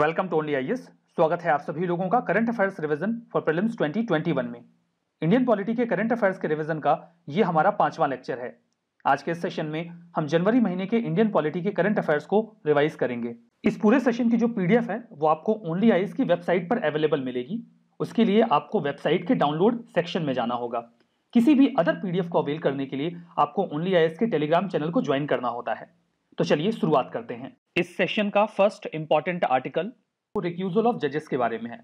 welcome to only IS स्वागत है आप सभी लोगों का current affairs revision for prelims 2021 में इंडियन पॉलिटी के करंट अफेयर्स के रिवीजन का ये हमारा पांचवा लेक्चर है आज के इस सेशन में हम जनवरी महीने के इंडियन पॉलिटी के करंट अफेयर्स को रिवाइज करेंगे इस पूरे सेशन की जो पीडीएफ है वो आपको ओनली आईएस की वेबसाइट पर अवेलेबल मिलेगी उसके लिए आपको वेबसाइट के डाउनलोड सेक्शन में जाना होगा किसी भी अदर पीडीएफ को अवेल करने के लिए आपको ओनली आईएस के टेलीग्राम चैनल को ज्वाइन करना होता है तो चलिए शुरुआत करते हैं इस सेशन का first important article recusal of जजेस के बारे में है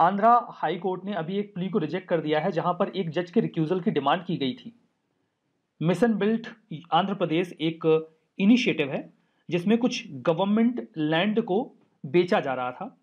आंध्रा हाई कोर्ट ने अभी एक प्ली को रिजेक्ट कर दिया है जहां पर एक जज के रिक्यूजल की डिमांड की गई थी मिशन बिल्ट आंध्र प्रदेश एक इनिशिएटिव है जिसमें कुछ गवर्नमेंट लैंड को बेचा जा रहा था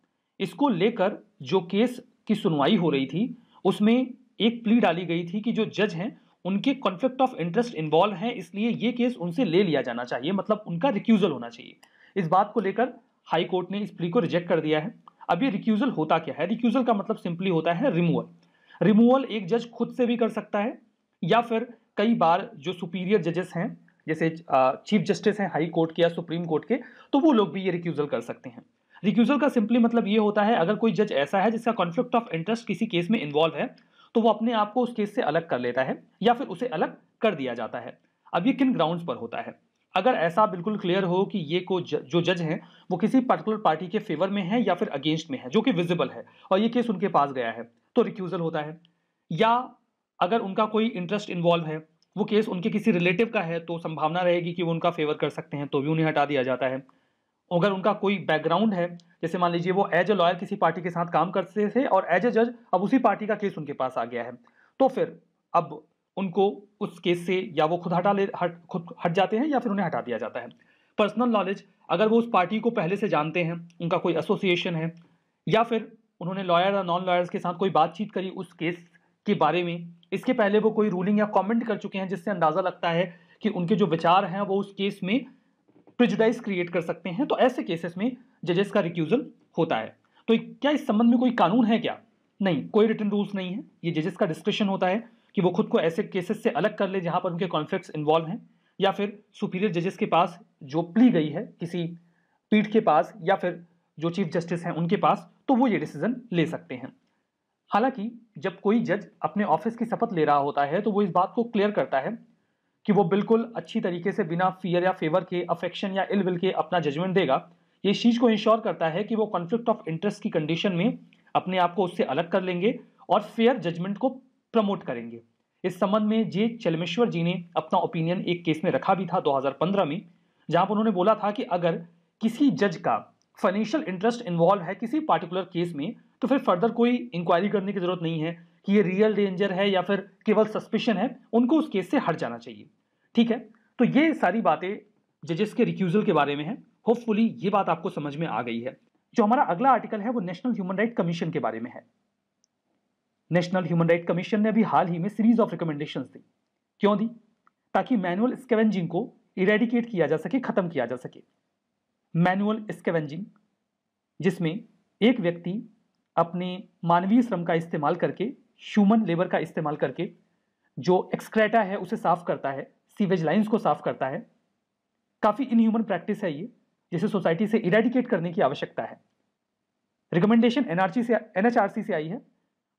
इसको लेकर जो केस की सुनवाई हो रही थी उसमें एक प्ली डाली गई थी कि जो जज हैं उनके कॉन्फ्लिक्ट ऑफ इंटरेस्ट इन्वॉल्व हैं इसलिए ये केस उनसे ले लिया जाना चाहिए मतलब उनका रिक्यूजल होना चाहिए इस बात को लेकर हाई कोर्ट ने इस प्ली को रिजेक्ट कर दिया है अब ये रिक्यूजल होता क्या है रिक्यूजल का मतलब सिंपली होता है रिमूवल रिमूवल एक जज खुद से भी कर सकता है या फिर कई बार जो सुपीरियर जजेस हैं जैसे चीफ जस्टिस हैं हाई कोर्ट के या सुप्रीम कोर्ट के तो वो लोग भी ये रिक्यूजल कर सकते हैं रिक्यूजल का सिंपली मतलब ये होता है अगर कोई जज ऐसा है जिसका कॉन्फ्लिक्ट ऑफ इंटरेस्ट किसी केस में इन्वॉल्व है तो वो अपने आप को उस केस से अलग कर लेता है या फिर उसे अलग कर दिया जाता है अब ये किन ग्राउंड्स पर होता है अगर ऐसा बिल्कुल क्लियर हो कि ये को ज, जो जज हैं वो किसी पर्टिकुलर पार्टी के फेवर में है या फिर अगेंस्ट में है जो कि विजिबल है और ये केस उनके पास गया है तो रिक्यूजल होता है या अगर उनका कोई इंटरेस्ट इन्वॉल्व है वो केस उनके किसी रिलेटिव का है तो संभावना रहेगी कि वो उनका फेवर कर सकते हैं तो भी उन्हें हटा दिया जाता है अगर उनका कोई बैकग्राउंड है जैसे मान लीजिए वो एज ए लॉयर किसी पार्टी के साथ काम करते थे और एज ए जज अब उसी पार्टी का केस उनके पास आ गया है तो फिर अब उनको उस केस से या वो खुद हटा ले हट खुद हट जाते हैं या फिर उन्हें हटा दिया जाता है पर्सनल नॉलेज अगर वो उस पार्टी को पहले से जानते हैं उनका कोई एसोसिएशन है या फिर उन्होंने लॉयर या नॉन लॉयर्स के साथ कोई बातचीत करी उस केस के बारे में इसके पहले वो कोई रूलिंग या कमेंट कर चुके हैं जिससे अंदाज़ा लगता है कि उनके जो विचार हैं वो उस केस में प्रिजुडाइज क्रिएट कर सकते हैं तो ऐसे केसेस में जजेस का रिक्यूज़ल होता है तो क्या इस संबंध में कोई कानून है क्या नहीं कोई रिटर्न रूल्स नहीं है ये जजेस का डिस्क्रिप्शन होता है कि वो खुद को ऐसे केसेस से अलग कर ले जहाँ पर उनके कॉन्फ्लिक्ट इन्वॉल्व हैं या फिर सुपीरियर जजेस के पास जो प्ली गई है किसी पीठ के पास या फिर जो चीफ जस्टिस हैं उनके पास तो वो ये डिसीजन ले सकते हैं हालांकि जब कोई जज अपने ऑफिस की शपथ ले रहा होता है तो वो इस बात को क्लियर करता है कि वो बिल्कुल अच्छी तरीके से बिना फियर या फेवर के अफेक्शन या इल विल के अपना जजमेंट देगा ये इस चीज़ को इंश्योर करता है कि वो कॉन्फ्लिक्ट ऑफ इंटरेस्ट की कंडीशन में अपने आप को उससे अलग कर लेंगे और फेयर जजमेंट को प्रमोट करेंगे इस संबंध में जे चलमेश्वर जी ने अपना ओपिनियन एक केस में रखा भी था 2015 में जहां पर उन्होंने बोला था कि अगर किसी जज का फाइनेंशियल इंटरेस्ट इन्वॉल्व है किसी पार्टिकुलर केस में तो फिर फर्दर कोई इंक्वायरी करने की जरूरत नहीं है कि ये रियल डेंजर है या फिर केवल सस्पेशन है उनको उस केस से हट जाना चाहिए ठीक है तो ये सारी बातें जजेस के रिक्यूजल के बारे में है होपफुली ये बात आपको समझ में आ गई है जो हमारा अगला आर्टिकल है वो नेशनल ह्यूमन राइट कमीशन के बारे में है नेशनल ह्यूमन राइट कमीशन ने अभी हाल ही में सीरीज ऑफ रिकमेंडेशन दी क्यों दी ताकि मैनुअल स्केवेंजिंग को इरेडिकेट किया जा सके खत्म किया जा सके मैनुअल स्केवेंजिंग जिसमें एक व्यक्ति अपने मानवीय श्रम का इस्तेमाल करके ह्यूमन लेबर का इस्तेमाल करके जो एक्सक्रेटा है उसे साफ करता है सीवेज लाइन्स को साफ करता है काफ़ी इनह्यूमन प्रैक्टिस है ये जिसे सोसाइटी से इरेडिकेट करने की आवश्यकता है रिकमेंडेशन एनआरसी से एनएचआरसी से आई है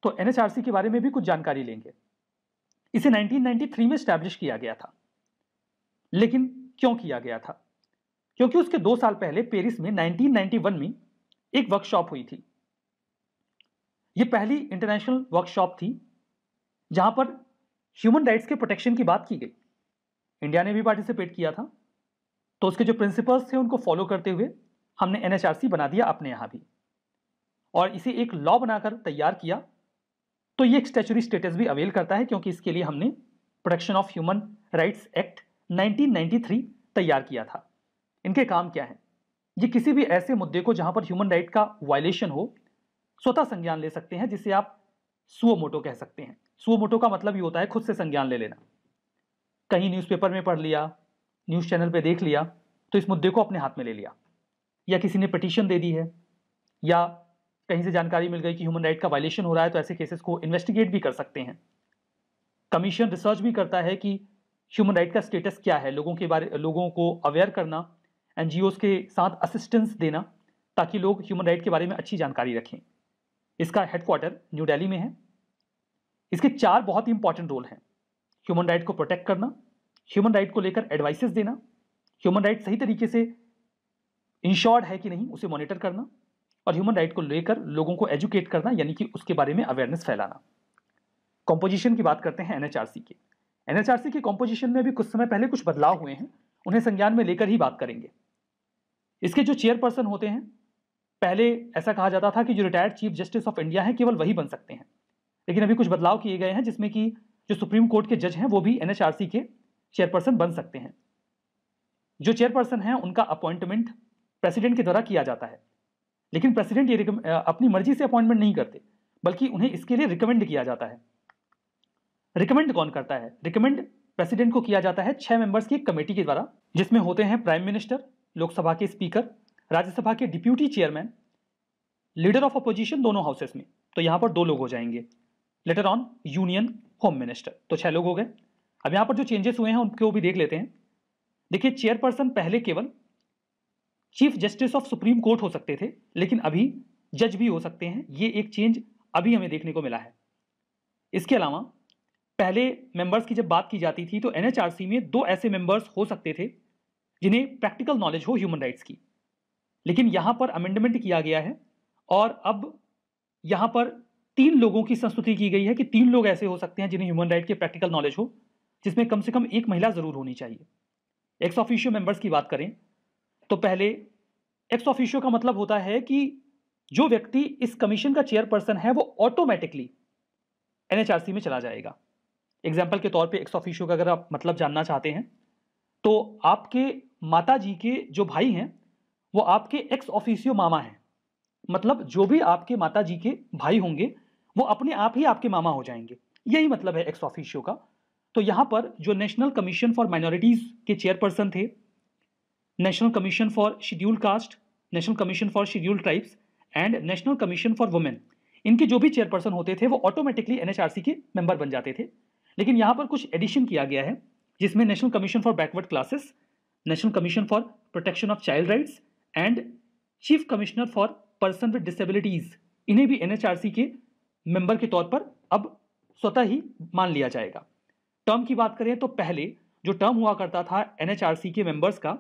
तो एनएचआरसी के बारे में भी कुछ जानकारी लेंगे इसे 1993 में स्टैब्लिश किया गया था लेकिन क्यों किया गया था क्योंकि उसके दो साल पहले पेरिस में 1991 में एक वर्कशॉप हुई थी ये पहली इंटरनेशनल वर्कशॉप थी जहां पर ह्यूमन राइट्स के प्रोटेक्शन की बात की गई इंडिया ने भी पार्टिसिपेट किया था तो उसके जो प्रिंसिपल्स थे उनको फॉलो करते हुए हमने एनएचआरसी बना दिया अपने यहां भी और इसे एक लॉ बनाकर तैयार किया तो ये स्टेचुरी स्टेटस भी अवेल करता है क्योंकि इसके लिए हमने protection of human rights act 1993 तैयार किया था इनके काम क्या है ये किसी भी ऐसे मुद्दे को जहां पर ह्यूमन राइट का वायलेशन हो स्वतः संज्ञान ले सकते हैं जिसे आप सुओमोटो कह सकते हैं सुओमोटो का मतलब ये होता है खुद से संज्ञान ले लेना कहीं न्यूज़पेपर में पढ़ लिया न्यूज़ चैनल पे देख लिया तो इस मुद्दे को अपने हाथ में ले लिया या किसी ने पटिशन दे दी है या कहीं से जानकारी मिल गई कि ह्यूमन राइट का वायलेशन हो रहा है तो ऐसे केसेस को इन्वेस्टिगेट भी कर सकते हैं कमीशन रिसर्च भी करता है कि ह्यूमन राइट का स्टेटस क्या है लोगों के बारे लोगों को अवेयर करना एन के साथ असिस्टेंस देना ताकि लोग ह्यूमन राइट के बारे में अच्छी जानकारी रखें इसका हेडक्वार्टर न्यू डेली में है इसके चार बहुत ही इंपॉर्टेंट रोल हैं ह्यूमन राइट को प्रोटेक्ट करना ह्यूमन राइट को लेकर एडवाइसेस देना ह्यूमन राइट सही तरीके से इंश्योर्ड है कि नहीं उसे मॉनिटर करना और ह्यूमन राइट को लेकर लोगों को एजुकेट करना यानी कि उसके बारे में अवेयरनेस फैलाना कॉम्पोजिशन की बात करते हैं एनएचआरसी के एनएचआरसी के कॉम्पोजिशन में भी कुछ समय पहले कुछ बदलाव हुए हैं उन्हें संज्ञान में लेकर ही बात करेंगे इसके जो चेयरपर्सन होते हैं पहले ऐसा कहा जाता था कि जो retired chief justice of India है केवल वही बन सकते हैं लेकिन अभी कुछ बदलाव किए गए हैं जिसमें कि जो सुप्रीम कोर्ट के जज हैं वो भी एनएचआरसी के चेयरपर्सन बन सकते हैं जो चेयरपर्सन हैं उनका अपॉइंटमेंट प्रेसिडेंट के द्वारा किया जाता है लेकिन प्रेसिडेंट ये अपनी मर्जी से अपॉइंटमेंट नहीं करते बल्कि उन्हें इसके लिए रिकमेंड किया जाता है रिकमेंड कौन करता है रिकमेंड प्रेसिडेंट को किया जाता है छह मेंबर्स की एक कमेटी के द्वारा जिसमें होते हैं प्राइम मिनिस्टर लोकसभा के स्पीकर राज्यसभा के deputy chairman leader of opposition दोनों हाउसेस में तो यहां पर दो लोग हो जाएंगे later on union home minister तो छह लोग हो गए अब यहां पर जो चेंजेस हुए हैं उनको भी देख लेते हैं देखिए चेयरपर्सन पहले केवल chief justice of supreme court हो सकते थे लेकिन अभी जज भी हो सकते हैं ये एक चेंज अभी हमें देखने को मिला है इसके अलावा पहले मेंबर्स की जब बात की जाती थी तो एनएचआरसी में दो ऐसे मेंबर्स हो सकते थे जिन्हें प्रैक्टिकल नॉलेज हो ह्यूमन राइट्स की लेकिन यहाँ पर अमेंडमेंट किया गया है और अब यहाँ पर तीन लोगों की संस्तुति की गई है कि तीन लोग ऐसे हो सकते हैं जिन्हें ह्यूमन राइट के प्रैक्टिकल नॉलेज हो जिसमें कम से कम एक महिला ज़रूर होनी चाहिए एक्स ऑफिशियल मेंबर्स की बात करें तो पहले एक्स ऑफिशियो का मतलब होता है कि जो व्यक्ति इस कमीशन का चेयरपर्सन है वो ऑटोमेटिकली एनएचआरसी में चला जाएगा एग्जाम्पल के तौर पर एक्स ऑफिशियो का अगर आप मतलब जानना चाहते हैं तो आपके माता जी के जो भाई हैं वो आपके एक्स ऑफिसियो मामा हैं मतलब जो भी आपके माता जी के भाई होंगे वो अपने आप ही आपके मामा हो जाएंगे यही मतलब है एक्स ऑफिशियो का तो यहाँ पर जो नेशनल कमीशन फॉर माइनॉरिटीज़ के चेयरपर्सन थे national commission for schedule caste national commission for schedule tribes and national commission for women इनके जो भी चेयरपर्सन होते थे वो ऑटोमेटिकली एनएचआरसी के मेंबर बन जाते थे लेकिन यहाँ पर कुछ एडिशन किया गया है जिसमें national commission for backward classes national commission for protection of child rights and chief commissioner for person with disabilities इन्हें भी एनएचआरसी के मेंबर के तौर पर अब स्वतः ही मान लिया जाएगा टर्म की बात करें तो पहले जो टर्म हुआ करता था एनएचआरसी के मेंबर्स का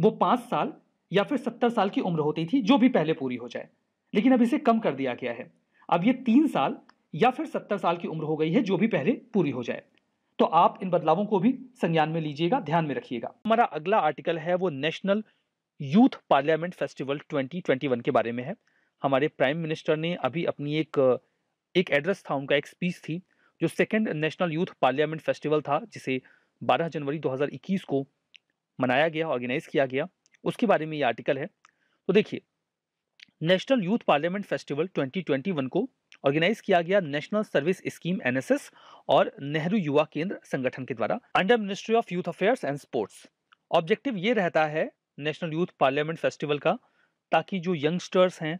वो पाँच साल या फिर सत्तर साल की उम्र होती थी जो भी पहले पूरी हो जाए लेकिन अब इसे कम कर दिया गया है अब ये तीन साल या फिर सत्तर साल की उम्र हो गई है जो भी पहले पूरी हो जाए तो आप इन बदलावों को भी संज्ञान में लीजिएगा ध्यान में रखिएगा हमारा अगला आर्टिकल है वो नेशनल यूथ पार्लियामेंट फेस्टिवल 2021 के बारे में है हमारे प्राइम मिनिस्टर ने अभी अपनी एक एक एड्रेस था उनका एक स्पीच थी जो second national youth parliament festival था जिसे 12 जनवरी 2021 को मनाया गया ऑर्गेनाइज किया गया उसके बारे में ये आर्टिकल है तो देखिए नेशनल यूथ पार्लियामेंट फेस्टिवल 2021 को ऑर्गेनाइज किया गया नेशनल सर्विस स्कीम एनएसएस और नेहरू युवा केंद्र संगठन के द्वारा under ministry of youth affairs and sports objective ये रहता है नेशनल यूथ पार्लियामेंट फेस्टिवल का ताकि जो यंगस्टर्स हैं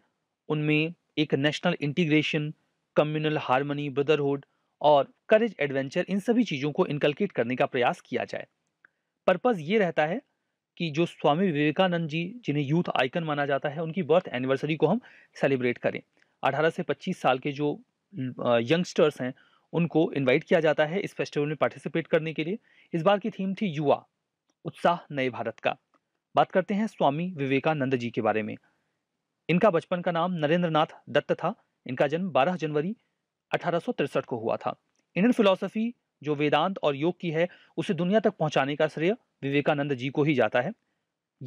उनमें एक national integration communal harmony brotherhood और करेज एडवेंचर इन सभी चीज़ों को इनकलकेट करने का प्रयास किया जाए पर्पज़ ये रहता है कि जो स्वामी विवेकानंद जी जिन्हें यूथ आइकन माना जाता है उनकी बर्थ एनिवर्सरी को हम सेलिब्रेट करें 18 से 25 साल के जो यंगस्टर्स हैं उनको इनवाइट किया जाता है इस फेस्टिवल में पार्टिसिपेट करने के लिए इस बार की थीम थी युवा उत्साह नए भारत का बात करते हैं स्वामी विवेकानंद जी के बारे में इनका बचपन का नाम नरेंद्रनाथ दत्त था इनका जन्म 12 जनवरी अठारह को हुआ था इंडियन फिलोसफी जो वेदांत और योग की है उसे दुनिया तक पहुंचाने का श्रेय विवेकानंद जी को ही जाता है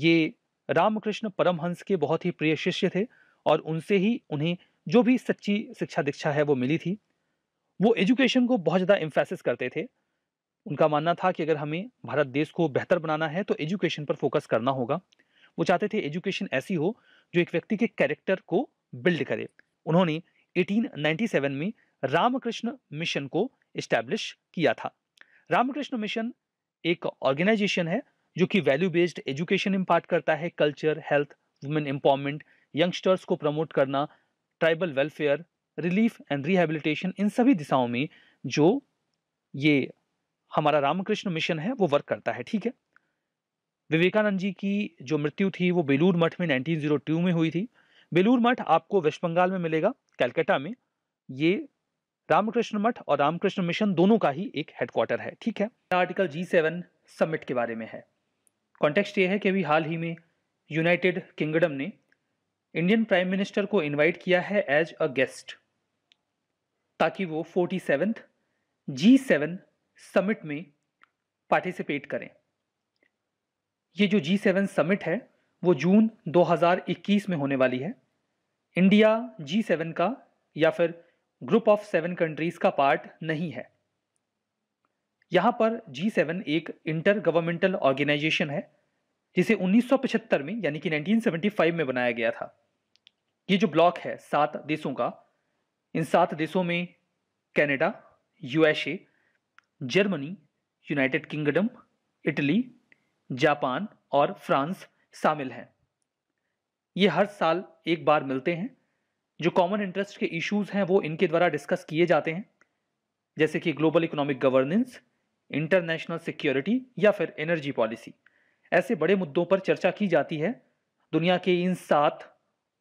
ये रामकृष्ण परमहंस के बहुत ही प्रिय शिष्य थे और उनसे ही उन्हें जो भी सच्ची शिक्षा दीक्षा है वो मिली थी वो एजुकेशन को बहुत ज़्यादा इम्फेसिस करते थे उनका मानना था कि अगर हमें भारत देश को बेहतर बनाना है तो एजुकेशन पर फोकस करना होगा वो चाहते थे एजुकेशन ऐसी हो जो एक व्यक्ति के कैरेक्टर को बिल्ड करे उन्होंने 1897 में रामकृष्ण मिशन को इस्टेब्लिश किया था रामकृष्ण मिशन एक ऑर्गेनाइजेशन है जो कि वैल्यू बेस्ड एजुकेशन इम्पार्ट करता है culture health women empowerment youngsters को प्रमोट करना tribal welfare relief and rehabilitation इन सभी दिशाओं में जो ये हमारा रामकृष्ण मिशन है वो वर्क करता है ठीक है विवेकानंद जी की जो मृत्यु थी वो बेलूर मठ में 1902 में हुई थी बेलूर मठ आपको वेस्ट बंगाल में मिलेगा कैलकाटा में ये रामकृष्ण मठ और रामकृष्ण मिशन दोनों का ही एक हेडक्वार्टर है ठीक है आर्टिकल जी सेवन समिट के बारे में है कॉन्टेक्स्ट ये है कि अभी हाल ही में यूनाइटेड किंगडम ने इंडियन प्राइम मिनिस्टर को इनवाइट किया है एज अ गेस्ट ताकि वो forty seventh G seven summit में पार्टिसिपेट करें ये जो जी सेवन समिट है वो जून 2021 में होने वाली है इंडिया जी सेवन का या फिर ग्रुप ऑफ सेवन कंट्रीज का पार्ट नहीं है यहाँ पर G7 एक इंटर गवर्नमेंटल ऑर्गेनाइजेशन है जिसे 1975 में यानी कि 1975 में बनाया गया था ये जो ब्लॉक है सात देशों का इन सात देशों में Canada, USA Germany United Kingdom Italy Japan और फ्रांस शामिल हैं ये हर साल एक बार मिलते हैं जो कॉमन इंटरेस्ट के इश्यूज हैं वो इनके द्वारा डिस्कस किए जाते हैं जैसे कि global economic governance international security या फिर एनर्जी पॉलिसी ऐसे बड़े मुद्दों पर चर्चा की जाती है दुनिया के इन सात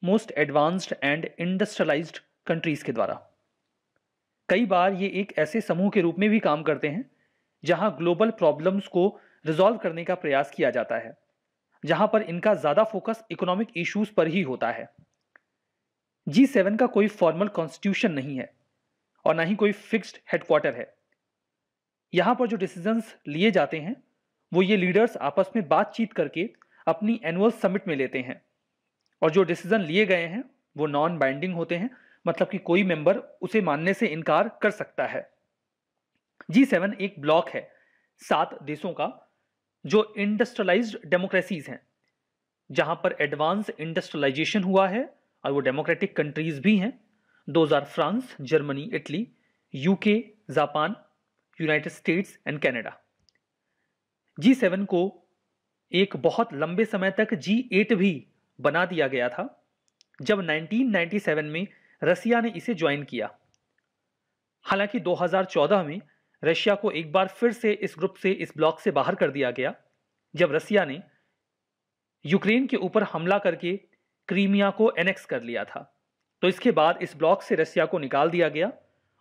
most advanced and industrialized countries के द्वारा कई बार ये एक ऐसे समूह के रूप में भी काम करते हैं जहां ग्लोबल प्रॉब्लम्स को रिजॉल्व करने का प्रयास किया जाता है जहां पर इनका ज़्यादा फोकस इकोनॉमिक इश्यूज पर ही होता है जी सेवन का कोई फॉर्मल कॉन्स्टिट्यूशन नहीं है और ना ही कोई फिक्स्ड हेडक्वार्टर है यहाँ पर जो डिसीजंस लिए जाते हैं वो ये लीडर्स आपस में बातचीत करके अपनी एनुअल समिट में लेते हैं और जो डिसीजन लिए गए हैं वो नॉन बाइंडिंग होते हैं मतलब कि कोई मेंबर उसे मानने से इनकार कर सकता है जी सेवन एक ब्लॉक है सात देशों का जो इंडस्ट्रियलाइज्ड डेमोक्रेसीज हैं जहां पर एडवांस इंडस्ट्रियलाइजेशन हुआ है और वो डेमोक्रेटिक कंट्रीज भी हैं those are France Germany Italy UK Japan United States and Canada G seven को एक बहुत लंबे समय तक जी एट भी बना दिया गया था जब 1997 में रसिया ने इसे ज्वाइन किया हालांकि 2014 में रशिया को एक बार फिर से इस ग्रुप से इस ब्लॉक से बाहर कर दिया गया जब रसिया ने यूक्रेन के ऊपर हमला करके क्रीमिया को एनेक्स कर लिया था तो इसके बाद इस ब्लॉक से रशिया को निकाल दिया गया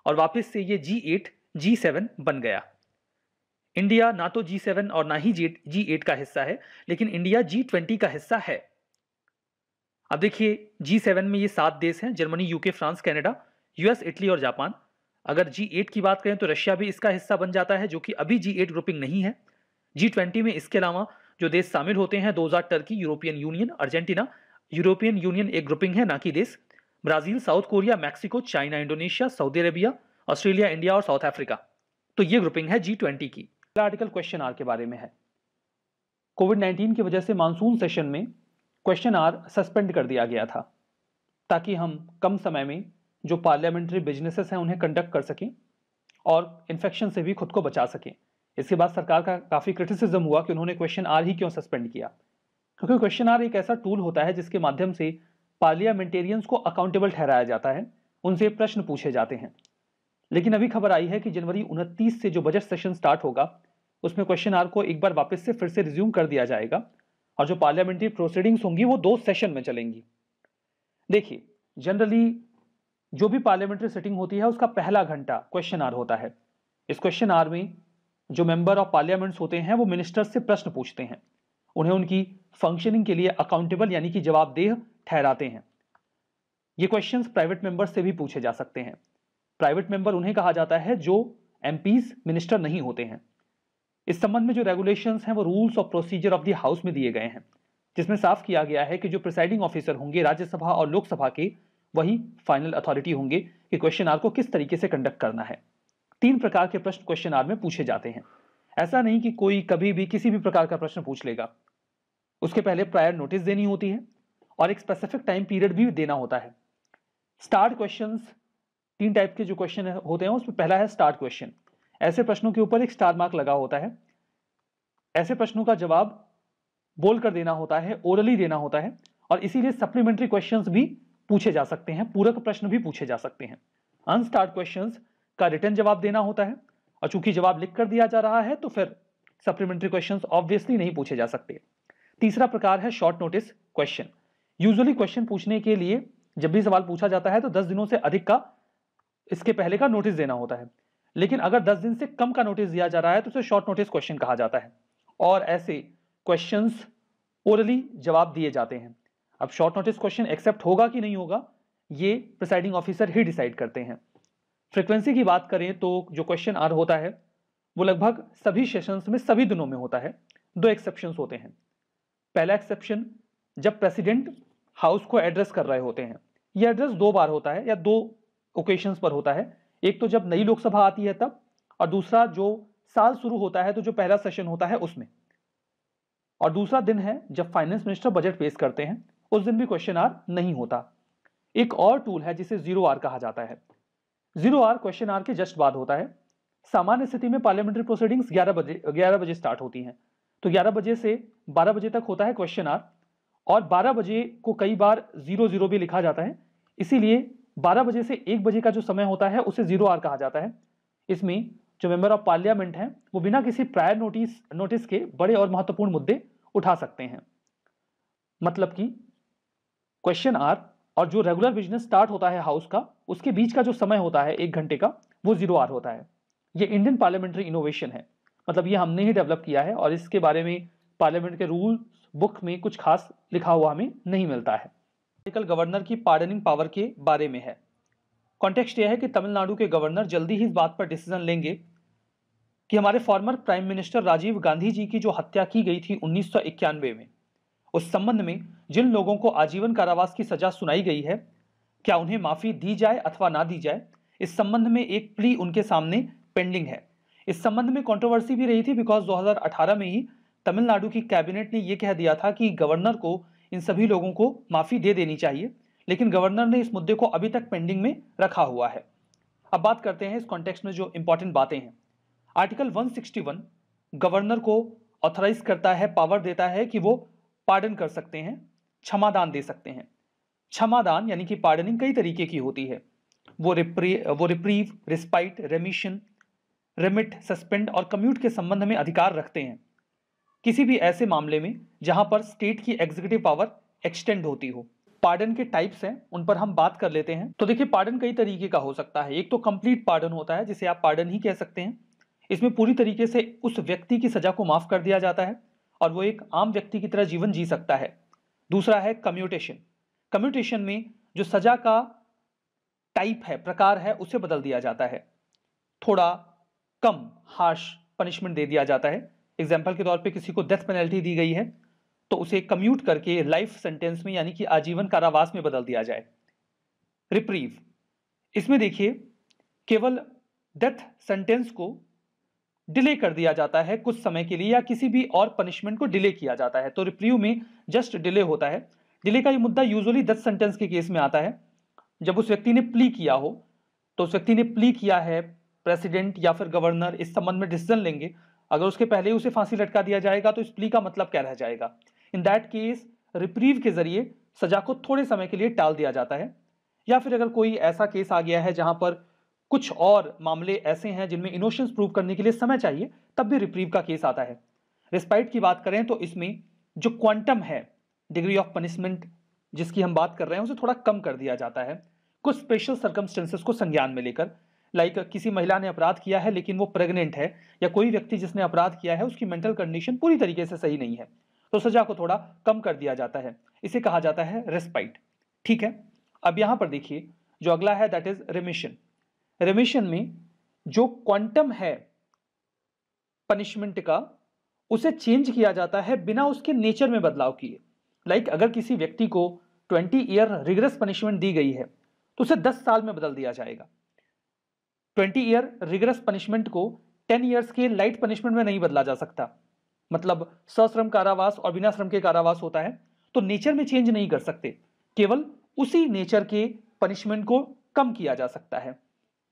और वापस से ये जी एट जी सेवन बन गया इंडिया ना तो जी सेवन और ना ही जी जी एट का हिस्सा है लेकिन इंडिया जी ट्वेंटी का हिस्सा है अब देखिए जी सेवन में ये सात देश हैं Germany UK France Canada US Italy और जापान अगर जी एट की बात करें तो रशिया भी इसका हिस्सा बन जाता है जो कि अभी जी एट ग्रुपिंग नहीं है जी ट्वेंटी में इसके अलावा जो देश शामिल होते हैं दो हजार Turkey European Union Argentina European Union एक ग्रुपिंग है ना कि देश Brazil South Korea Mexico China Indonesia Saudi Arabia Australia India और साउथ अफ्रीका तो ये ग्रुपिंग है जी ट्वेंटी की आर्टिकल क्वेश्चन आर के बारे में है कोविड नाइन्टीन की वजह से मानसून सेशन में क्वेश्चन आर सस्पेंड कर दिया गया था ताकि हम कम समय में जो पार्लियामेंट्री बिजनेसेस हैं उन्हें कंडक्ट कर सकें और इन्फेक्शन से भी खुद को बचा सकें इसके बाद सरकार का काफ़ी क्रिटिसिज्म हुआ कि उन्होंने क्वेश्चन आर ही क्यों सस्पेंड किया क्योंकि क्वेश्चन आर एक ऐसा टूल होता है जिसके माध्यम से पार्लियामेंटेरियंस को अकाउंटेबल ठहराया जाता है उनसे प्रश्न पूछे जाते हैं लेकिन अभी खबर आई है कि जनवरी उनतीस से जो बजट सेशन स्टार्ट होगा उसमें क्वेश्चन आर को एक बार वापस से फिर से रिज्यूम कर दिया जाएगा और जो पार्लियामेंट्री प्रोसीडिंग्स होंगी वो दो सेशन में चलेंगी देखिए जनरली जो भी पार्लियामेंट्री सिटिंग होती है उसका पहला घंटा क्वेश्चन आर होता है इस क्वेश्चन आर में जो मेंबर ऑफ पार्लियामेंट्स होते हैं वो मिनिस्टर से प्रश्न पूछते हैं उन्हें उनकी फंक्शनिंग के लिए अकाउंटेबल यानी कि जवाबदेह ठहराते हैं ये क्वेश्चंस प्राइवेट मेंबर से भी पूछे जा सकते हैं प्राइवेट मेंबर उन्हें कहा जाता है जो एम मिनिस्टर नहीं होते हैं इस संबंध में जो रेगुलेशन हैं वो रूल्स और प्रोसीजर ऑफ द हाउस में दिए गए हैं जिसमें साफ किया गया है कि जो प्रिसाइडिंग ऑफिसर होंगे राज्यसभा और लोकसभा के वही फाइनल अथॉरिटी होंगे कि क्वेश्चन आर को किस तरीके से कंडक्ट करना है तीन प्रकार के प्रश्न क्वेश्चन आर में पूछे जाते हैं ऐसा नहीं कि कोई कभी भी किसी भी प्रकार का प्रश्न पूछ लेगा उसके पहले प्रायर नोटिस देनी होती है और एक स्पेसिफिक टाइम पीरियड भी देना होता है स्टार्ट क्वेश्चन तीन टाइप के जो क्वेश्चन होते हैं उसमें पहला है स्टार्ट क्वेश्चन ऐसे प्रश्नों के ऊपर एक स्टार मार्क लगा होता है ऐसे प्रश्नों का जवाब बोल कर देना होता है ओरली देना होता है और इसीलिए सप्लीमेंट्री क्वेश्चंस भी पूछे जा सकते हैं पूरक प्रश्न भी पूछे जा सकते हैं अनस्टार्ट क्वेश्चंस का रिटर्न जवाब देना होता है और चूंकि जवाब लिख कर दिया जा रहा है तो फिर सप्लीमेंट्री क्वेश्चन ऑब्वियसली नहीं पूछे जा सकते तीसरा प्रकार है short notice question usually question पूछने के लिए जब भी सवाल पूछा जाता है तो दस दिनों से अधिक का इसके पहले का नोटिस देना होता है लेकिन अगर दस दिन से कम का नोटिस दिया जा रहा है तो उसे शॉर्ट नोटिस क्वेश्चन कहा जाता है और ऐसे क्वेश्चन ओरली जवाब दिए जाते हैं अब शॉर्ट नोटिस क्वेश्चन एक्सेप्ट होगा कि नहीं होगा ये प्रिसाइडिंग ऑफिसर ही डिसाइड करते हैं फ्रिक्वेंसी की बात करें तो जो क्वेश्चन आर होता है वो लगभग सभी सेशंस में सभी दिनों में होता है दो एक्सेप्शन होते हैं पहला एक्सेप्शन जब प्रेसिडेंट हाउस को एड्रेस कर रहे होते हैं यह एड्रेस दो बार होता है या दो ओकेशन पर होता है एक तो जब नई लोकसभा आती है तब और दूसरा जो साल शुरू होता है तो जो पहला सेशन होता है उसमें और दूसरा दिन है जब फाइनेंस मिनिस्टर बजट पेश करते हैं उस दिन भी क्वेश्चन आर नहीं होता एक और टूल है जिसे जीरो आर कहा जाता है जीरो आर क्वेश्चन आर के जस्ट बाद होता है सामान्य स्थिति में पार्लियामेंट्री प्रोसीडिंग्स 11 बजे 11 बजे स्टार्ट होती हैं तो 11 बजे से 12 बजे तक होता है क्वेश्चन आर और 12 बजे को कई बार जीरो जीरो भी लिखा जाता है इसीलिए 12 बजे से 1 बजे का जो समय होता है उसे जीरो आर कहा जाता है इसमें जो मेंबर ऑफ पार्लियामेंट हैं वो बिना किसी प्रायर नोटिस नोटिस के बड़े और महत्वपूर्ण मुद्दे उठा सकते हैं मतलब कि क्वेश्चन आर और जो रेगुलर बिजनेस स्टार्ट होता है हाउस का उसके बीच का जो समय होता है एक घंटे का वो जीरो आर होता है ये इंडियन पार्लियामेंट्री इनोवेशन है मतलब ये हमने ही डेवलप किया है और इसके बारे में पार्लियामेंट के रूल बुक में कुछ खास लिखा हुआ हमें नहीं मिलता है आर्टिकल गवर्नर की पार्डनिंग पावर के बारे में है कॉन्टेक्स्ट यह है कि तमिलनाडु के गवर्नर जल्दी ही इस बात पर डिसीजन लेंगे कि हमारे former prime minister Rajiv Gandhi ji की जो हत्या की गई थी उन्नीस में उस संबंध में जिन लोगों को आजीवन कारावास की सजा सुनाई गई है क्या उन्हें माफी दी जाए अथवा ना दी जाए इस संबंध में एक प्ली उनके सामने पेंडिंग है इस संबंध में कंट्रोवर्सी भी रही थी बिकॉज 2018 में ही तमिलनाडु की कैबिनेट ने यह कह दिया था कि गवर्नर को इन सभी लोगों को माफी दे देनी चाहिए लेकिन गवर्नर ने इस मुद्दे को अभी तक पेंडिंग में रखा हुआ है अब बात करते हैं इस कॉन्टेक्स्ट में जो इंपॉर्टेंट बातें हैं आर्टिकल 161 गवर्नर को ऑथराइज करता है पावर देता है कि वो पार्डन कर सकते हैं क्षमादान दे सकते हैं क्षमादान यानी कि पार्डनिंग कई तरीके की होती है वो रिप्री वो reprieve respite remission remit suspend और कम्यूट के संबंध में अधिकार रखते हैं किसी भी ऐसे मामले में जहां पर स्टेट की एग्जीक्यूटिव पावर एक्सटेंड होती हो पार्डन के टाइप्स हैं उन पर हम बात कर लेते हैं तो देखिए पार्डन कई तरीके का हो सकता है एक तो कंप्लीट पार्डन होता है जिसे आप पार्डन ही कह सकते हैं इसमें पूरी तरीके से उस व्यक्ति की सजा को माफ कर दिया जाता है और वो एक आम व्यक्ति की तरह जीवन जी सकता है दूसरा है कम्यूटेशन कम्यूटेशन में जो सजा का टाइप है प्रकार है उसे बदल दिया जाता है थोड़ा कम हार्श पनिशमेंट दे दिया जाता है एग्जाम्पल के तौर पर किसी को डेथ पेनल्टी दी गई है तो उसे कम्यूट करके लाइफ सेंटेंस में यानी कि आजीवन कारावास में बदल दिया जाए रिप्रीव इसमें देखिए केवल डेथ सेंटेंस को डिले कर दिया जाता है कुछ समय के लिए या किसी भी और पनिशमेंट को डिले किया जाता है तो रिप्रीव में जस्ट डिले होता है डिले का ये मुद्दा यूजुअली डेथ सेंटेंस के केस में आता है जब उस व्यक्ति ने प्ली किया हो तो उस व्यक्ति ने प्ली किया है प्रेसिडेंट या फिर गवर्नर इस संबंध में डिसीजन लेंगे अगर उसके पहले ही उसे फांसी लटका दिया जाएगा तो इस प्ली का मतलब क्या रह जाएगा इन दैट केस रिप्रीव के जरिए सजा को थोड़े समय के लिए टाल दिया जाता है या फिर अगर कोई ऐसा केस आ गया है जहां पर कुछ और मामले ऐसे हैं जिनमें इनोशंस प्रूव करने के लिए समय चाहिए तब भी रिप्रीव का केस आता है रिस्पाइट की बात करें तो इसमें जो क्वांटम है डिग्री ऑफ पनिशमेंट जिसकी हम बात कर रहे हैं उसे थोड़ा कम कर दिया जाता है कुछ स्पेशल सर्कमस्टेंसेस को संज्ञान में लेकर लाइक like, किसी महिला ने अपराध किया है लेकिन वो प्रेग्नेंट है या कोई व्यक्ति जिसने अपराध किया है उसकी मेंटल कंडीशन पूरी तरीके से सही नहीं है तो सजा को थोड़ा कम कर दिया जाता है इसे कहा जाता है रेस्पाइट ठीक है अब यहां पर देखिए जो अगला है दैट इज रेमिशन रेमिशन में जो क्वांटम है पनिशमेंट का उसे चेंज किया जाता है बिना उसके नेचर में बदलाव किए लाइक like, अगर किसी व्यक्ति को 20 ईयर रिग्रेस पनिशमेंट दी गई है तो उसे 10 साल में बदल दिया जाएगा ट्वेंटी ईयर रिगरस पनिशमेंट को टेन ईयर्स के लाइट पनिशमेंट में नहीं बदला जा सकता मतलब सश्रम कारावास और बिना श्रम के कारावास होता है तो नेचर में चेंज नहीं कर सकते केवल उसी नेचर के पनिशमेंट को कम किया जा सकता है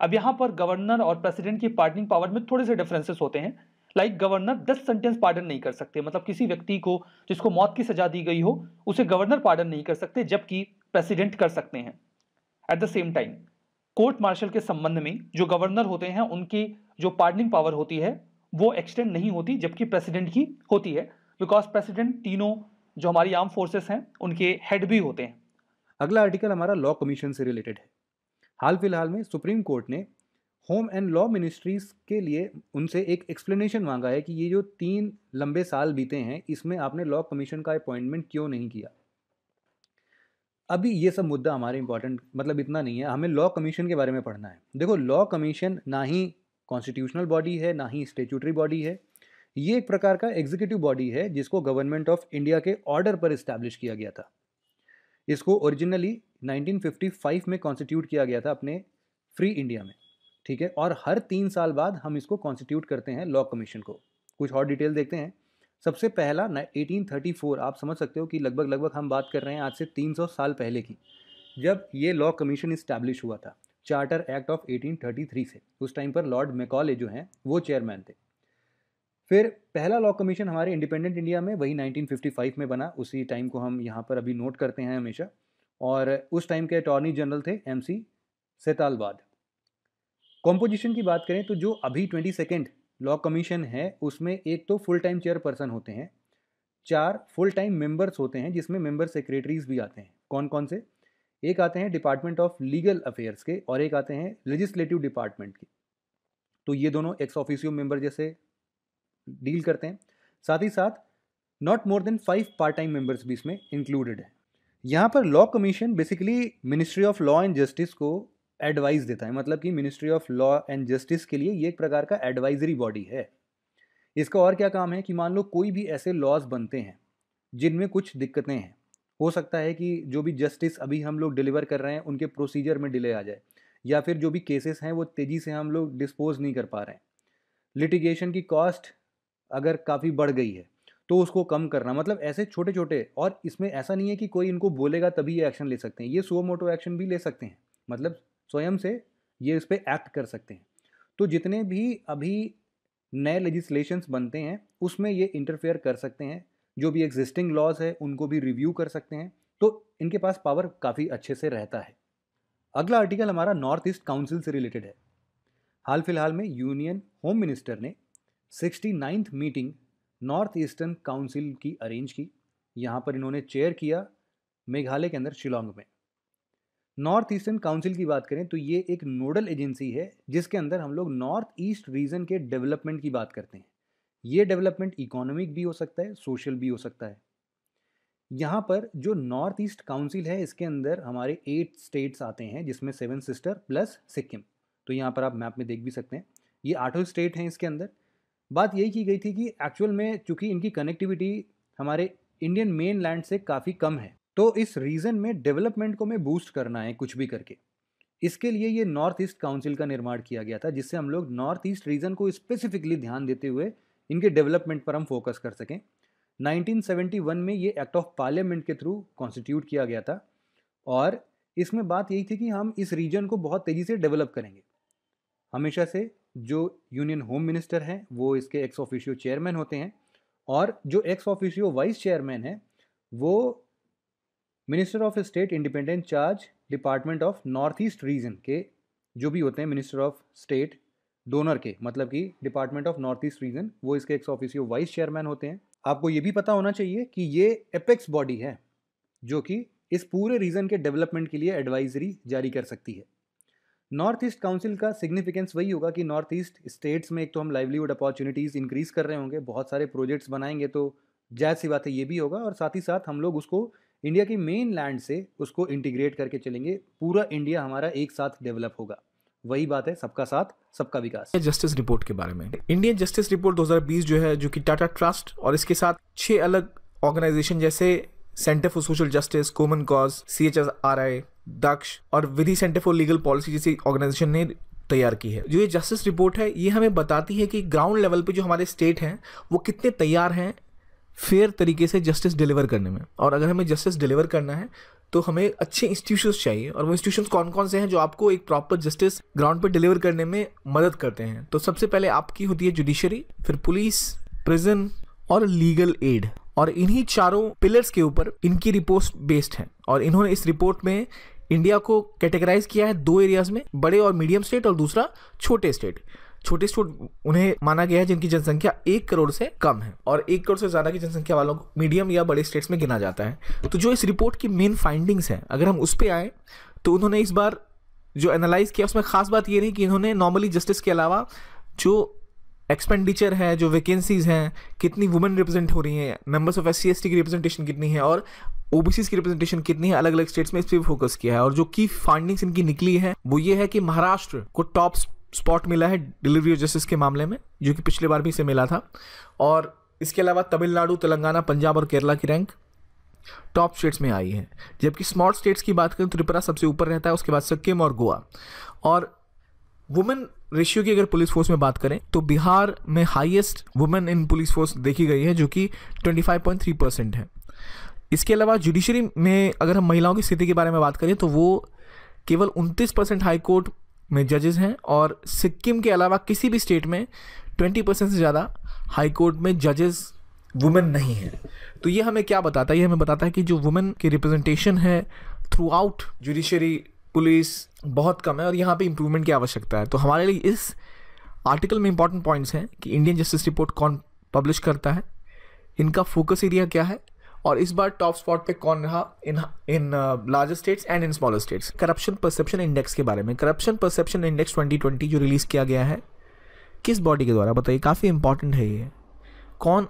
अब यहाँ पर गवर्नर और प्रेसिडेंट की पार्टनिंग पावर में थोड़े से डिफरेंसेस होते हैं like like governor death sentence pardon नहीं कर सकते मतलब किसी व्यक्ति को जिसको मौत की सजा दी गई हो उसे गवर्नर पार्डन नहीं कर सकते जबकि प्रेसिडेंट कर सकते हैं at the same time court martial के संबंध में जो गवर्नर होते हैं उनकी जो पार्डनिंग पावर होती है वो एक्सटेंड नहीं होती जबकि प्रेसिडेंट की होती है बिकॉज प्रेसिडेंट तीनों जो हमारी आर्म फोर्सेस हैं उनके हेड भी होते हैं अगला आर्टिकल हमारा लॉ कमीशन से रिलेटेड है हाल फिलहाल में सुप्रीम कोर्ट ने होम एंड लॉ मिनिस्ट्रीज के लिए उनसे एक एक्सप्लेनेशन मांगा है कि ये जो तीन लंबे साल बीते हैं इसमें आपने लॉ कमीशन का अपॉइंटमेंट क्यों नहीं किया अभी ये सब मुद्दा हमारे इंपॉर्टेंट मतलब इतना नहीं है हमें लॉ कमीशन के बारे में पढ़ना है देखो लॉ कमीशन ना ही कॉन्स्टिट्यूशनल बॉडी है ना ही स्टेचूटरी बॉडी है ये एक प्रकार का एग्जीक्यूटिव बॉडी है जिसको गवर्नमेंट ऑफ इंडिया के ऑर्डर पर इस्टेब्लिश किया गया था इसको ओरिजिनली 1955 में कॉन्स्टिट्यूट किया गया था अपने फ्री इंडिया में ठीक है और हर तीन साल बाद हम इसको कॉन्स्टिट्यूट करते हैं लॉ कमीशन को कुछ और डिटेल देखते हैं सबसे पहला 1834 आप समझ सकते हो कि लगभग लगभग हम बात कर रहे हैं आज से 300 साल पहले की जब ये लॉ कमीशन इस्टेब्लिश हुआ था चार्टर एक्ट ऑफ 1833 से उस टाइम पर लॉर्ड मेकॉले जो हैं वो चेयरमैन थे फिर पहला लॉ कमीशन हमारे इंडिपेंडेंट इंडिया में वही 1955 में बना उसी टाइम को हम यहाँ पर अभी नोट करते हैं हमेशा और उस टाइम के अटॉर्नी जनरल थे एम सी सेतालवाद कॉम्पोजिशन की बात करें तो जो अभी ट्वेंटी सेकेंड लॉ कमीशन है उसमें एक तो फुल टाइम चेयर पर्सन होते हैं चार फुल टाइम मेंबर्स होते हैं जिसमें मेंबर सेक्रेटरीज भी आते हैं कौन कौन से एक आते हैं डिपार्टमेंट ऑफ लीगल अफेयर्स के और एक आते हैं लेजिस्लेटिव डिपार्टमेंट के तो ये दोनों एक्स ऑफिसियो मेंबर जैसे डील करते हैं साथ ही साथ not more than five part time members भी इसमें इंक्लूडेड है यहाँ पर law commission basically ministry of law and justice को एडवाइस देता है मतलब कि ministry of law and justice के लिए ये एक प्रकार का एडवाइजरी बॉडी है इसका और क्या काम है कि मान लो कोई भी ऐसे लॉज बनते हैं जिनमें कुछ दिक्कतें हैं हो सकता है कि जो भी जस्टिस अभी हम लोग डिलीवर कर रहे हैं उनके प्रोसीजर में डिले आ जाए या फिर जो भी केसेस हैं वो तेज़ी से हम लोग डिस्पोज नहीं कर पा रहे हैं लिटिगेशन की कॉस्ट अगर काफ़ी बढ़ गई है तो उसको कम करना मतलब ऐसे छोटे छोटे और इसमें ऐसा नहीं है कि कोई इनको बोलेगा तभी ये एक्शन ले सकते हैं ये सो मोटो एक्शन भी ले सकते हैं मतलब स्वयं से ये इस पर एक्ट कर सकते हैं तो जितने भी अभी नए लेजिस्लेशंस बनते हैं उसमें ये इंटरफेयर कर सकते हैं जो भी एग्जिस्टिंग लॉज है उनको भी रिव्यू कर सकते हैं तो इनके पास पावर काफ़ी अच्छे से रहता है अगला आर्टिकल हमारा नॉर्थ ईस्ट काउंसिल से रिलेटेड है हाल फिलहाल में यूनियन होम मिनिस्टर ने sixty ninth meeting North Eastern council की अरेंज की यहाँ पर इन्होंने चेयर किया मेघालय के अंदर शिलोंग में नॉर्थ ईस्टर्न काउंसिल की बात करें तो ये एक नोडल एजेंसी है जिसके अंदर हम लोग नॉर्थ ईस्ट रीजन के डेवलपमेंट की बात करते हैं ये डेवलपमेंट इकोनॉमिक भी हो सकता है सोशल भी हो सकता है यहाँ पर जो नॉर्थ ईस्ट काउंसिल है इसके अंदर हमारे एट स्टेट्स आते हैं जिसमें सेवन सिस्टर प्लस सिक्किम तो यहाँ पर आप मैप में देख भी सकते हैं ये आठों स्टेट हैं इसके अंदर बात यही की गई थी कि एक्चुअल में चूंकि इनकी कनेक्टिविटी हमारे इंडियन मेन लैंड से काफ़ी कम है तो इस रीजन में डेवलपमेंट को हमें बूस्ट करना है कुछ भी करके इसके लिए ये नॉर्थ ईस्ट काउंसिल का निर्माण किया गया था जिससे हम लोग नॉर्थ ईस्ट रीजन को स्पेसिफिकली ध्यान देते हुए इनके डेवलपमेंट पर हम फोकस कर सकें 1971 में ये एक्ट ऑफ पार्लियामेंट के थ्रू कॉन्स्टिट्यूट किया गया था और इसमें बात यही थी कि हम इस रीजन को बहुत तेज़ी से डेवलप करेंगे हमेशा से जो यूनियन होम मिनिस्टर हैं वो इसके एक्स ऑफिशियो चेयरमैन होते हैं और जो एक्स ऑफिशियो वाइस चेयरमैन हैं वो minister of state independent charge department of North East region के जो भी होते हैं मिनिस्टर ऑफ स्टेट डोनर के मतलब कि department of North East region वो इसके एक्स ऑफिसियो वाइस चेयरमैन होते हैं आपको ये भी पता होना चाहिए कि ये एपेक्स बॉडी है जो कि इस पूरे रीजन के डेवलपमेंट के लिए एडवाइजरी जारी कर सकती है नॉर्थ ईस्ट काउंसिल का सिग्निफिकेंस वही होगा कि नॉर्थ ईस्ट स्टेट्स में एक तो हम लाइवलीवुड अपॉर्चुनिटीज़ इंक्रीज़ कर रहे होंगे बहुत सारे प्रोजेक्ट्स बनाएंगे तो जायज सी बात है ये भी होगा और साथ ही साथ हम लोग उसको इंडिया की मेन लैंड से उसको इंटीग्रेट करके चलेंगे पूरा इंडिया हमारा एक साथ डेवलप होगा वही बात है सबका साथ सबका विकास जस्टिस रिपोर्ट के बारे में इंडियन जस्टिस रिपोर्ट 2020 जो है जो कि टाटा ट्रस्ट और इसके साथ छह अलग ऑर्गेनाइजेशन जैसे centre for social justice common cause C H S R I Daksh और Vidhi centre for legal policy जैसी ऑर्गेनाइजेशन ने तैयार की है जो ये जस्टिस रिपोर्ट है ये हमें बताती है कि ग्राउंड लेवल पे जो हमारे स्टेट हैं वो कितने तैयार हैं फेयर तरीके से जस्टिस डिलीवर करने में और अगर हमें जस्टिस डिलीवर करना है तो हमें अच्छे इंस्टीट्यूशन चाहिए और वो इंस्टीट्यूशन कौन कौन से हैं जो आपको एक प्रॉपर जस्टिस ग्राउंड पर डिलीवर करने में मदद करते हैं तो सबसे पहले आपकी होती है जुडिशरी फिर पुलिस प्रिजन और लीगल एड और इन्हीं चारों पिलर्स के ऊपर इनकी रिपोर्ट बेस्ड है और इन्होंने इस रिपोर्ट में इंडिया को कैटेगराइज किया है दो एरियाज में बड़े और मीडियम स्टेट और दूसरा छोटे स्टेट छोटे छोटे उन्हें माना गया है जिनकी जनसंख्या एक करोड़ से कम है और एक करोड़ से ज़्यादा की जनसंख्या वालों को मीडियम या बड़े स्टेट्स में गिना जाता है तो जो इस रिपोर्ट की मेन फाइंडिंग्स हैं अगर हम उस पर आए तो उन्होंने इस बार जो एनालाइज किया उसमें खास बात ये रही कि इन्होंने नॉर्मली जस्टिस के अलावा जो एक्सपेंडिचर है जो वैकेंसीज़ हैं कितनी वुमेन रिप्रेजेंट हो रही हैं मेंबर्स ऑफ एस सी की रिप्रेजेंटेशन कितनी है और ओ की रिप्रेजेंटेशन कितनी है अलग अलग स्टेट्स में इस पर फोकस किया है और जो की फाइंडिंग्स इनकी निकली है वो ये है कि महाराष्ट्र को टॉप स्पॉट मिला है डिलीवरी ऑफ जस्टिस के मामले में जो कि पिछले बार भी इसे मिला था और इसके अलावा तमिलनाडु तेलंगाना पंजाब और केरला की रैंक टॉप स्टेट्स में आई है जबकि स्मॉल स्टेट्स की बात करें त्रिपुरा सबसे ऊपर रहता है उसके बाद सिक्किम और गोवा और वुमेन रेशियो की अगर पुलिस फोर्स में बात करें तो बिहार में highest women in police force देखी गई है जो कि 25.3 परसेंट है इसके अलावा जुडिशरी में अगर हम महिलाओं की स्थिति के बारे में बात करें तो वो केवल 29 परसेंट हाईकोर्ट में जजेस हैं और सिक्किम के अलावा किसी भी स्टेट में ट्वेंटी परसेंट से ज़्यादा हाई कोर्ट में जजेस वुमेन नहीं हैं तो ये हमें क्या बताता है ये हमें बताता है कि जो वुमेन की रिप्रेजेंटेशन है थ्रू आउट जुडिशरी पुलिस बहुत कम है और यहाँ पे इम्प्रूवमेंट की आवश्यकता है तो हमारे लिए इस आर्टिकल में इंपॉर्टेंट पॉइंट्स हैं कि इंडियन जस्टिस रिपोर्ट कौन पब्लिश करता है इनका फोकस एरिया क्या है और इस बार टॉप स्पॉट पे कौन रहा in in larger states and in smaller states corruption perception index के बारे में करप्शन परसेप्शन इंडेक्स 2020 जो रिलीज़ किया गया है किस बॉडी के द्वारा बताइए काफ़ी इंपॉर्टेंट है ये कौन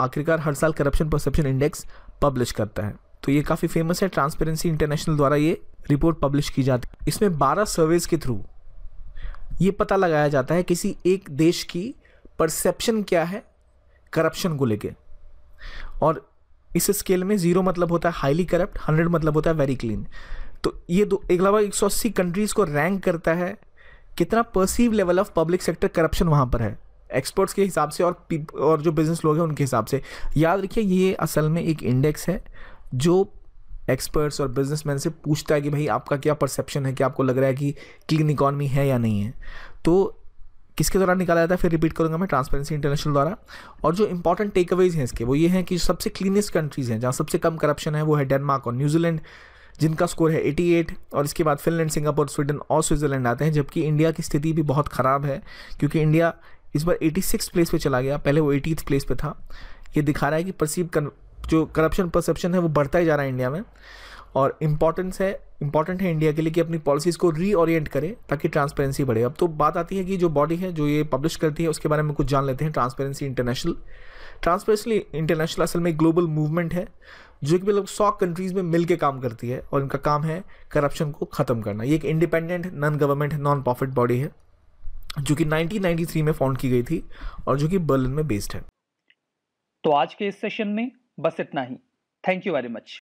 आखिरकार हर साल करप्शन परसेप्शन इंडेक्स पब्लिश करता है तो ये काफ़ी फेमस है ट्रांसपेरेंसी इंटरनेशनल द्वारा ये रिपोर्ट पब्लिश की जाती है इसमें बारह सर्वेज के थ्रू ये पता लगाया जाता है किसी एक देश की परसेप्शन क्या है करप्शन को लेके और इस स्केल में जीरो मतलब होता है हाईली करप्ट हंड्रेड मतलब होता है वेरी क्लीन तो ये दो एक अलावा एक सौ अस्सी कंट्रीज़ को रैंक करता है कितना perceive level of public sector corruption वहाँ पर है एक्सपर्ट्स के हिसाब से और और जो बिजनेस लोग हैं उनके हिसाब से याद रखिए ये असल में एक इंडेक्स है जो एक्सपर्ट्स और बिजनेसमैन से पूछता है कि भाई आपका क्या परसेप्शन है कि आपको लग रहा है कि क्लीन इकॉनमी है या नहीं है तो किसके द्वारा निकाला जाता है फिर रिपीट करूँगा मैं ट्रांसपेरेंसी इंटरनेशनल द्वारा और जो इंपॉर्टेंट टेक अवेज हैं इसके वो ये हैं कि सबसे क्लीनेस्ट कंट्रीज़ हैं जहाँ सबसे कम करप्शन है वो है डेनमार्क और न्यूजीलैंड जिनका स्कोर है 88 और इसके बाद फिनलैंड सिंगापुर स्वीडन और स्विट्ज़रलैंड आते हैं जबकि इंडिया की स्थिति भी बहुत ख़राब है क्योंकि इंडिया इस बार 86 प्लेस पे चला गया पहले वो एटीथ प्लेस पे था ये दिखा रहा है कि परसीव जो करप्शन परसेप्शन है वो बढ़ता ही जा रहा है इंडिया में और इम्पॉर्टेंस है इंपॉर्टेंट है इंडिया के लिए कि अपनी पॉलिसीज़ को रीओरिएंट करें ताकि ट्रांसपेरेंसी बढ़े अब तो बात आती है कि जो बॉडी है जो ये पब्लिश करती है उसके बारे में कुछ जान लेते हैं ट्रांसपेरेंसी इंटरनेशनल ट्रांसपेरेंसी इंटरनेशनल असल में ग्लोबल मूवमेंट है जो कि मतलब सौ कंट्रीज़ में मिलकर काम करती है और इनका काम है करप्शन को ख़त्म करना ये एक independent non government non profit body है जो कि 1993 में फाउंड की गई थी और जो कि बर्लिन में बेस्ड है तो आज के इस सेशन में बस इतना ही थैंक यू वेरी मच